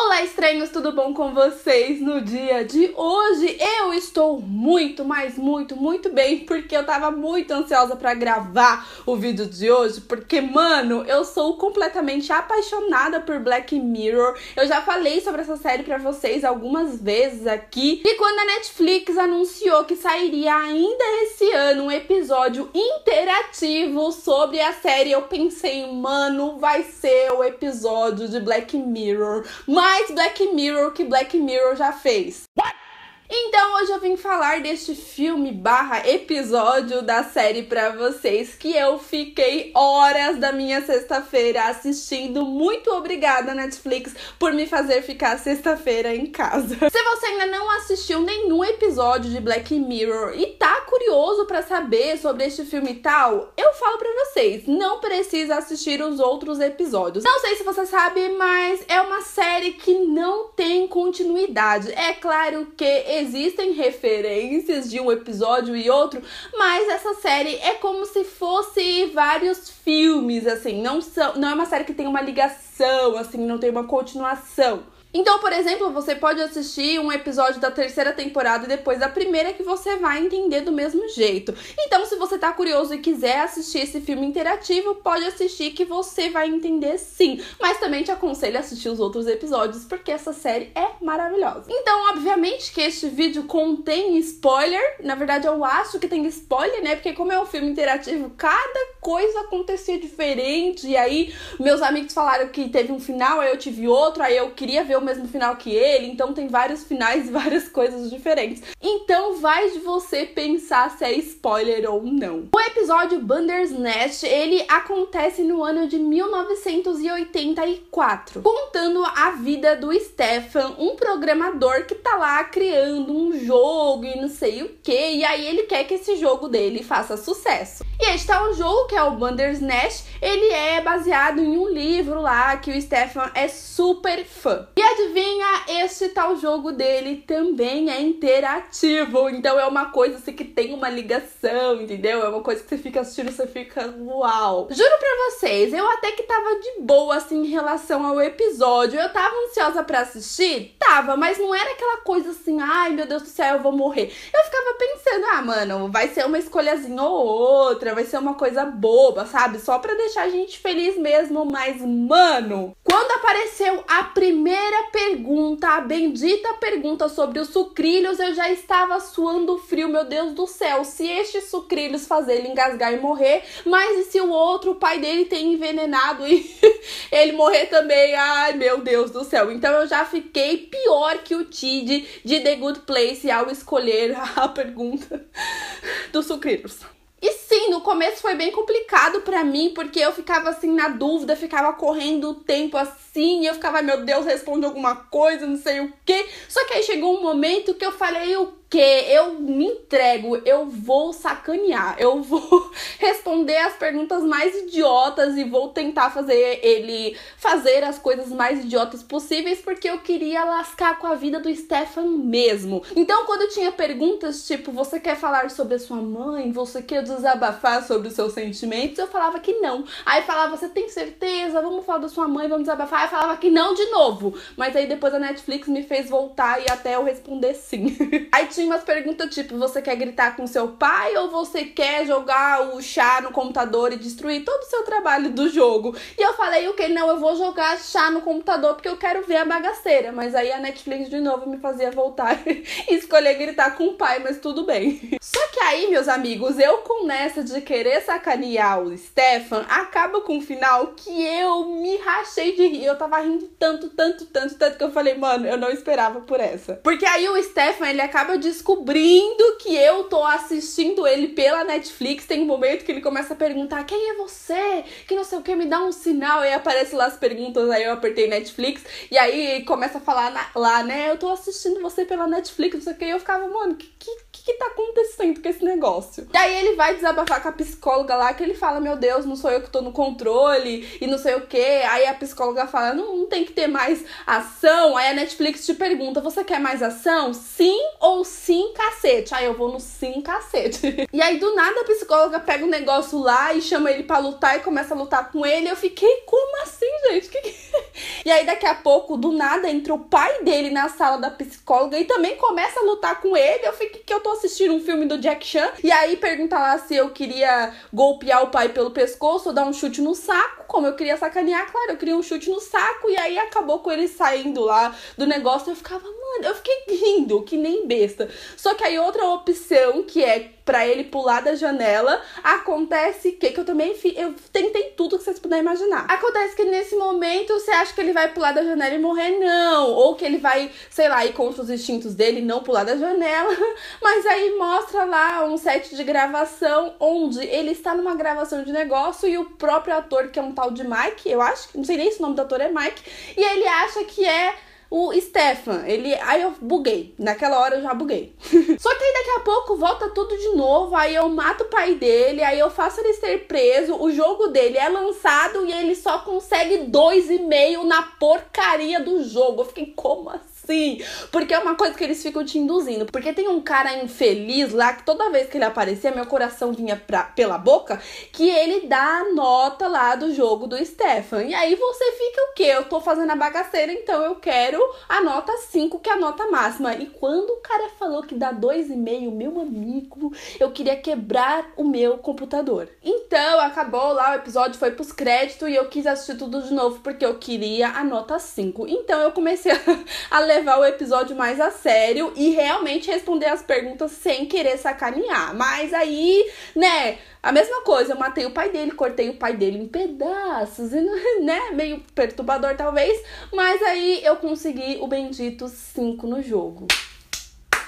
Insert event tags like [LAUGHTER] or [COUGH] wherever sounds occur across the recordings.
Olá, estranhos, tudo bom com vocês? No dia de hoje eu estou muito, mas muito, muito bem, porque eu tava muito ansiosa para gravar o vídeo de hoje, porque, mano, eu sou completamente apaixonada por Black Mirror. Eu já falei sobre essa série para vocês algumas vezes aqui. E quando a Netflix anunciou que sairia ainda esse ano um episódio interativo sobre a série, eu pensei, mano, vai ser o episódio de Black Mirror. Mas mais Black Mirror que Black Mirror já fez. What? Então hoje eu vim falar deste filme barra episódio da série para vocês que eu fiquei horas da minha sexta-feira assistindo. Muito obrigada Netflix por me fazer ficar sexta-feira em casa. [LAUGHS] Se você ainda não assistiu nenhum episódio de Black Mirror e tá curioso para saber sobre este filme tal, eu falo para vocês, não precisa assistir os outros episódios. Não sei se você sabe, mas é uma série que não tem continuidade. É claro que existem referências de um episódio e outro, mas essa série é como se fosse vários filmes, assim, não são, não é uma série que tem uma ligação, assim, não tem uma continuação. Então, por exemplo, você pode assistir um episódio da terceira temporada e depois da primeira que você vai entender do mesmo jeito. Então, se você tá curioso e quiser assistir esse filme interativo, pode assistir que você vai entender sim. Mas também te aconselho a assistir os outros episódios, porque essa série é maravilhosa. Então, obviamente que este vídeo contém spoiler. Na verdade, eu acho que tem spoiler, né? Porque como é um filme interativo, cada coisa acontecia diferente. E aí, meus amigos falaram que teve um final, aí eu tive outro, aí eu queria ver o mesmo final que ele, então tem vários finais e várias coisas diferentes. Então vai de você pensar se é spoiler ou não. O episódio Bandersnatch, ele acontece no ano de 1984, contando a vida do Stefan, um programador que tá lá criando um jogo e não sei o que, e aí ele quer que esse jogo dele faça sucesso. E este é um jogo que é o Bandersnatch, ele é baseado em um livro lá que o Stefan é super fã. E adivinha, esse tal jogo dele também é interativo. Então é uma coisa assim que tem uma ligação, entendeu? É uma coisa que você fica assistindo, você fica uau. Juro pra vocês, eu até que tava de boa assim em relação ao episódio. Eu tava ansiosa para assistir? Tava, mas não era aquela coisa assim, ai meu Deus do céu, eu vou morrer. Eu ficava pensando, ah, mano, vai ser uma escolhazinha ou outra, vai ser uma coisa boba, sabe? Só pra deixar a gente feliz mesmo. Mas, mano, quando apareceu a primeira primeira pergunta, a bendita pergunta sobre os sucrilhos, eu já estava suando frio, meu Deus do céu. Se este sucrilhos fazer ele engasgar e morrer, mas e se o outro, o pai dele, tem envenenado e [LAUGHS] ele morrer também? Ai, meu Deus do céu. Então eu já fiquei pior que o Tid de The Good Place ao escolher [LAUGHS] a pergunta dos sucrilhos. E sim, no começo foi bem complicado para mim, porque eu ficava assim na dúvida, ficava correndo o tempo assim, eu ficava, meu Deus, responde alguma coisa, não sei o quê. Só que aí chegou um momento que eu falei, o que eu me entrego, eu vou sacanear, eu vou [LAUGHS] responder as perguntas mais idiotas e vou tentar fazer ele fazer as coisas mais idiotas possíveis porque eu queria lascar com a vida do Stefan mesmo. Então, quando eu tinha perguntas tipo, você quer falar sobre a sua mãe? Você quer desabafar sobre os seus sentimentos? Eu falava que não. Aí falava, você tem certeza? Vamos falar da sua mãe, vamos desabafar. Aí falava que não de novo. Mas aí depois a Netflix me fez voltar e até eu responder sim. [LAUGHS] aí tinha umas perguntas tipo: você quer gritar com seu pai ou você quer jogar o chá no computador e destruir todo o seu trabalho do jogo? E eu falei: o que? Não, eu vou jogar chá no computador porque eu quero ver a bagaceira. Mas aí a Netflix de novo me fazia voltar [LAUGHS] e escolher gritar com o pai, mas tudo bem. [LAUGHS] Só que aí, meus amigos, eu com nessa de querer sacanear o Stefan, acaba com um final que eu me rachei de rir. Eu tava rindo tanto, tanto, tanto, tanto que eu falei, mano, eu não esperava por essa. Porque aí o Stefan, ele acaba de descobrindo que eu tô assistindo ele pela Netflix. Tem um momento que ele começa a perguntar: quem é você? Que não sei o que, me dá um sinal. E aparece lá as perguntas, aí eu apertei Netflix. E aí começa a falar na, lá, né? Eu tô assistindo você pela Netflix, não sei o que. E eu ficava, mano, que, que que tá acontecendo com esse negócio? Daí ele vai desabafar com a psicóloga lá, que ele fala, meu Deus, não sou eu que tô no controle e não sei o que. Aí a psicóloga fala, não, não tem que ter mais ação. Aí a Netflix te pergunta, você quer mais ação? Sim ou sim, cacete? Aí eu vou no sim, cacete. [LAUGHS] e aí do nada a psicóloga pega o um negócio lá e chama ele para lutar e começa a lutar com ele. Eu fiquei, como assim, gente? Que que... e aí daqui a pouco, do nada, entra o pai dele na sala da psicóloga e também começa a lutar com ele. Eu fiquei, que eu tô assistir um filme do Jack Chan e aí perguntar lá se eu queria golpear o pai pelo pescoço ou dar um chute no saco. Como eu queria sacanear, claro, eu queria um chute no saco e aí acabou com ele saindo lá do negócio. Eu ficava, eu fiquei rindo, que nem besta. Só que aí outra opção, que é para ele pular da janela, acontece que, que eu também fi, eu tentei tudo que vocês puderem imaginar. Acontece que nesse momento você acha que ele vai pular da janela e morrer, não. Ou que ele vai, sei lá, ir contra os instintos dele não pular da janela. [LAUGHS] Mas aí mostra lá um set de gravação onde ele está numa gravação de negócio e o próprio ator, que é um tal de Mike, eu acho, não sei nem se o nome do ator é Mike, e ele acha que é o Stefan. Ele. Aí eu buguei. Naquela hora eu já buguei. [LAUGHS] Só que aí daqui a pouco volta tudo de novo. Aí eu mato o pai dele. Aí eu faço ele ser preso. O jogo dele é lançado e ele só consegue dois e meio na porcaria do jogo. Eu fiquei, como assim? sim Porque é uma coisa que eles ficam te induzindo. Porque tem um cara infeliz lá que toda vez que ele aparecia, meu coração vinha pra, pela boca, que ele dá a nota lá do jogo do Stefan. E aí você fica o quê? Eu tô fazendo a bagaceira, então eu quero a nota 5, que é a nota máxima. E quando o cara falou que dá 2,5, meu amigo, eu queria quebrar o meu computador. Então acabou lá, o episódio foi pros créditos e eu quis assistir tudo de novo porque eu queria a nota 5. Então eu comecei [LAUGHS] a ler levar o episódio mais a sério e realmente responder as perguntas sem querer sacanear. Mas aí, né, a mesma coisa, eu matei o pai dele, cortei o pai dele em pedaços, e [LAUGHS] né? Meio perturbador, talvez. Mas aí eu consegui o bendito 5 no jogo.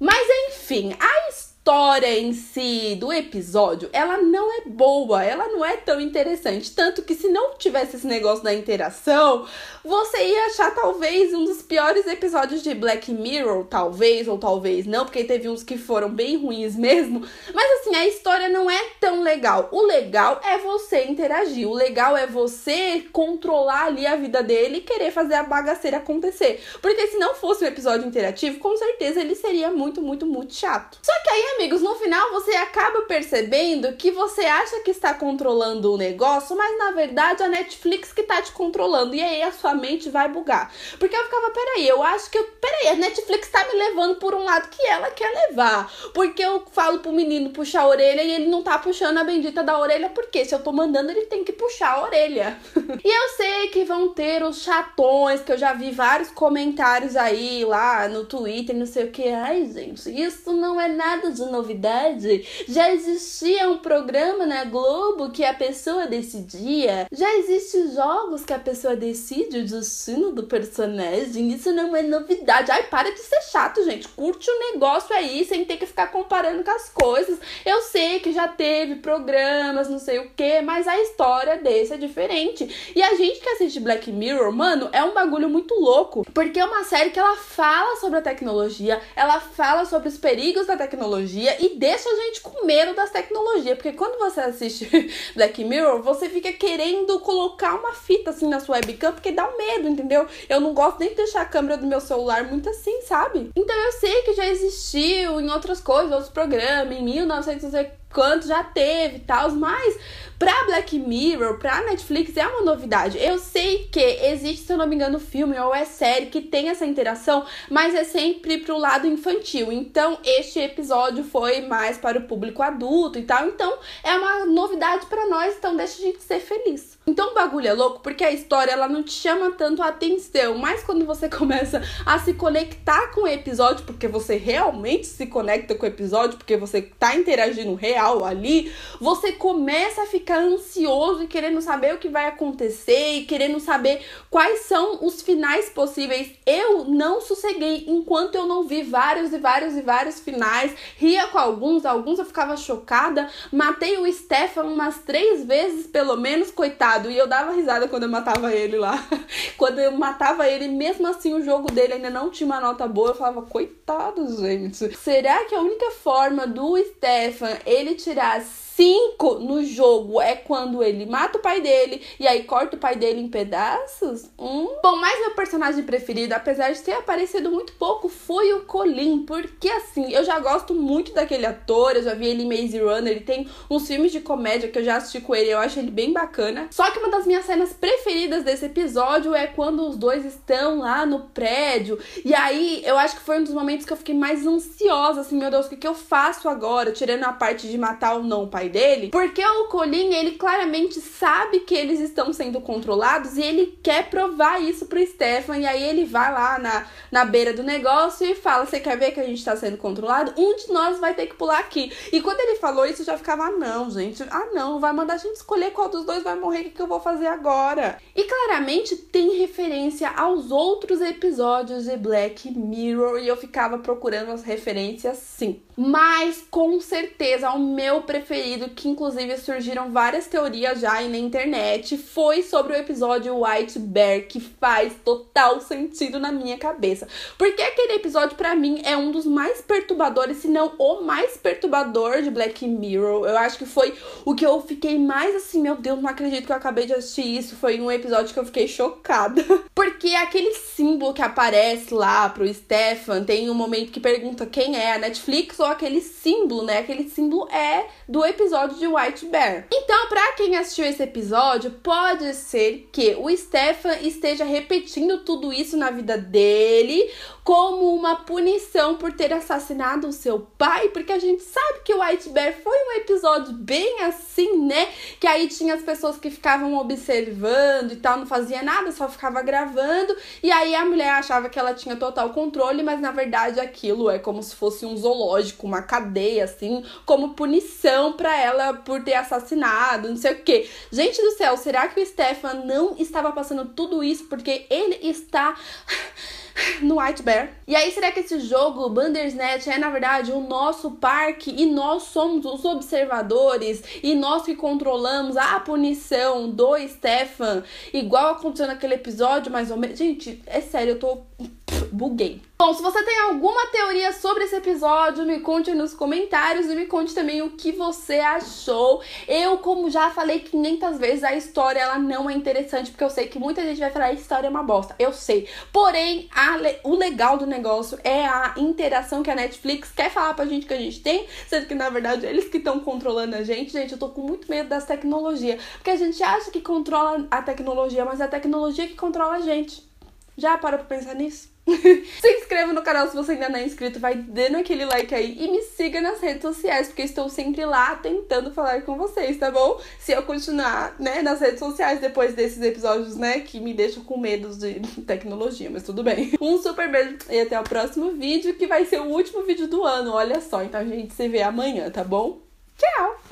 Mas enfim, a história em si do episódio, ela não é boa, ela não é tão interessante. Tanto que se não tivesse esse negócio da interação, você ia achar talvez um dos piores episódios de Black Mirror, talvez, ou talvez não, porque teve uns que foram bem ruins mesmo. Mas assim, a história não é tão legal. O legal é você interagir, o legal é você controlar ali a vida dele e querer fazer a bagaceira acontecer. Porque se não fosse um episódio interativo, com certeza ele seria muito, muito, muito chato. Só que aí é amigos, no final você acaba percebendo que você acha que está controlando o negócio, mas na verdade a Netflix que está te controlando. E aí a sua mente vai bugar. Porque eu ficava, peraí, eu acho que. Eu, peraí, a Netflix está me levando por um lado que ela quer levar. Porque eu falo pro menino puxar a orelha e ele não tá puxando a bendita da orelha, porque se eu tô mandando, ele tem que puxar a orelha. [LAUGHS] e eu sei que vão ter os chatões, que eu já vi vários comentários aí lá no Twitter, não sei o que. Ai, gente, isso não é nada de de novidade. Já existia um programa na Globo que a pessoa decidia. Já existem jogos que a pessoa decide o destino do personagem. Isso não é novidade. Ai, para de ser chato, gente. Curte o negócio aí sem ter que ficar comparando com as coisas. Eu sei que já teve programas, não sei o que, mas a história desse é diferente. E a gente que assiste Black Mirror, mano, é um bagulho muito louco. Porque é uma série que ela fala sobre a tecnologia, ela fala sobre os perigos da tecnologia tecnologia e deixa a gente com medo das tecnologias. Porque quando você assiste [LAUGHS] Black Mirror, você fica querendo colocar uma fita assim na sua webcam, porque dá um medo, entendeu? Eu não gosto nem de deixar a câmera do meu celular muito assim, sabe? Então eu sei que já existiu em outras coisas, outros programas, em 1900 quanto já teve e tal, mas pra Black Mirror, pra Netflix, é uma novidade. Eu sei que existe, se eu não me engano, filme ou é série que tem essa interação, mas é sempre pro lado infantil. Então, este episódio foi mais para o público adulto e tal. Então, é uma novidade para nós, então deixa a gente ser feliz. Então o bagulho é louco porque a história ela não te chama tanto a atenção, mas quando você [LAUGHS] começa a se conectar com o episódio, porque você realmente se conecta com o episódio, porque você tá interagindo real ali, você começa a ficar fica ansioso e querendo saber o que vai acontecer e querendo saber quais são os finais possíveis. Eu não sosseguei enquanto eu não vi vários e vários e vários finais. Ria com alguns, alguns eu ficava chocada. Matei o Stefan umas três vezes, pelo menos, coitado. E eu dava risada quando eu matava ele lá. [LAUGHS] quando eu matava ele, mesmo assim, o jogo dele ainda não tinha uma nota boa. Eu falava, coitado, gente. Será que a única forma do Stefan ele tirar 5 no jogo é quando ele mata o pai dele e aí corta o pai dele em pedaços. Hum. Bom, mas meu personagem preferido, apesar de ter aparecido muito pouco, foi o Colin, porque assim, eu já gosto muito daquele ator, eu já vi ele em Maze Runner, ele tem uns filmes de comédia que eu já assisti com ele, eu acho ele bem bacana. Só que uma das minhas cenas preferidas desse episódio é quando os dois estão lá no prédio e aí eu acho que foi um dos momentos que eu fiquei mais ansiosa, assim, meu Deus, o que, que eu faço agora? Tirando a parte de matar ou não o pai pai dele, porque o Colin, ele claramente sabe que eles estão sendo controlados e ele quer provar isso pro Stefan. E aí ele vai lá na, na beira do negócio e fala: Você quer ver que a gente tá sendo controlado? Um de nós vai ter que pular aqui. E quando ele falou isso, eu já ficava: Ah, não, gente. Ah, não. Vai mandar a gente escolher qual dos dois vai morrer. O que, que eu vou fazer agora? E claramente tem referência aos outros episódios de Black Mirror. E eu ficava procurando as referências sim. Mas com certeza, o meu preferido que inclusive surgiram várias teorias já aí na internet foi sobre o episódio White Bear, que faz total sentido na minha cabeça. Porque aquele episódio para mim é um dos mais perturbadores, se não o mais perturbador de Black Mirror. Eu acho que foi o que eu fiquei mais assim, meu Deus, não acredito que eu acabei de assistir isso. Foi um episódio que eu fiquei chocada. [LAUGHS] Porque aquele símbolo que aparece lá pro Stefan, tem um momento que pergunta quem é, a Netflix ou aquele símbolo, né? Aquele símbolo é do episódio de White Bear. Então, para quem assistiu esse episódio, pode ser que o Stefan esteja repetindo tudo isso na vida dele como uma punição por ter assassinado o seu pai, porque a gente sabe que o White Bear foi um episódio bem assim, né? Que aí tinha as pessoas que ficavam observando e tal, não fazia nada, só ficava gravando, e aí a mulher achava que ela tinha total controle, mas na verdade aquilo é como se fosse um zoológico, uma cadeia assim, como punição para ela por ter assassinado, não sei o quê. Gente do céu, será que o Stefan não estava passando tudo isso porque ele está [LAUGHS] no White Bear. E aí, será que esse jogo, Bandersnatch, é na verdade o nosso parque e nós somos os observadores e nós que controlamos a punição do Stefan, igual aconteceu naquele episódio, mais ou menos? Gente, é sério, eu tô buguei. Bom, se você tem alguma teoria sobre esse episódio, me conte nos comentários e me conte também o que você achou. Eu, como já falei 500 vezes, a história ela não é interessante, porque eu sei que muita gente vai falar a história é uma bosta. Eu sei. Porém, le... o legal do negócio é a interação que a Netflix quer falar pra gente que a gente tem, sendo que na verdade eles que estão controlando a gente. Gente, eu tô com muito medo das tecnologias, porque a gente acha que controla a tecnologia, mas é a tecnologia que controla a gente. Já parou pra pensar nisso? [LAUGHS] se inscreva no canal se você ainda não é inscrito, vai dando aquele like aí e me siga nas redes sociais, porque estou sempre lá tentando falar com vocês, tá bom? Se eu continuar, né, nas redes sociais depois desses episódios, né, que me deixam com medo de [LAUGHS] tecnologia, mas tudo bem. [LAUGHS] Um super beijo e até o próximo vídeo, que vai ser o último vídeo do ano, olha só. Então a gente se vê amanhã, tá bom? Tchau!